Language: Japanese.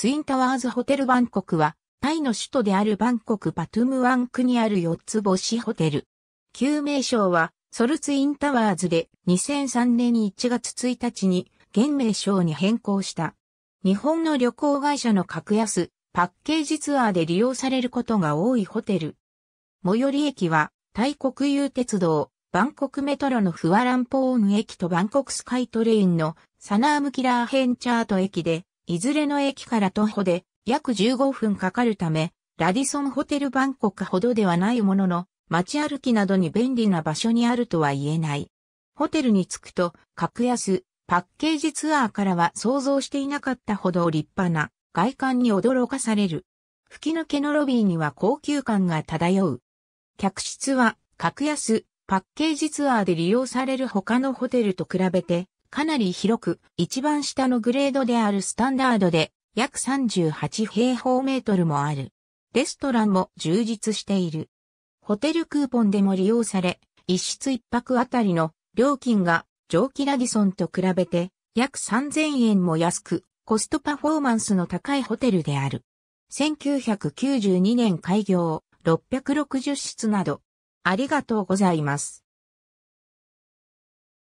ツインタワーズホテルバンコクは、タイの首都であるバンコクパトゥムワン区にある4つ星ホテル。旧名称は、ソルツインタワーズで2003年1月1日に現名称に変更した。日本の旅行会社の格安、パッケージツアーで利用されることが多いホテル。最寄り駅は、タイ国有鉄道、バンコクメトロのフワランポーン駅とバンコクスカイトレインのサナームキラーヘンチャート駅で、いずれの駅から徒歩で約15分かかるため、ラディソンホテルバンコクほどではないものの、街歩きなどに便利な場所にあるとは言えない。ホテルに着くと、格安、パッケージツアーからは想像していなかったほど立派な外観に驚かされる。吹き抜けのロビーには高級感が漂う。客室は格安、パッケージツアーで利用される他のホテルと比べてかなり広く、一番下のグレードであるスタンダードで約38平方メートルもある。レストランも充実している。ホテルクーポンでも利用され、一室一泊あたりの料金が蒸気ラディソンと比べて約3000円も安く、コストパフォーマンスの高いホテルである。1992年開業、660室など。ありがとうございます。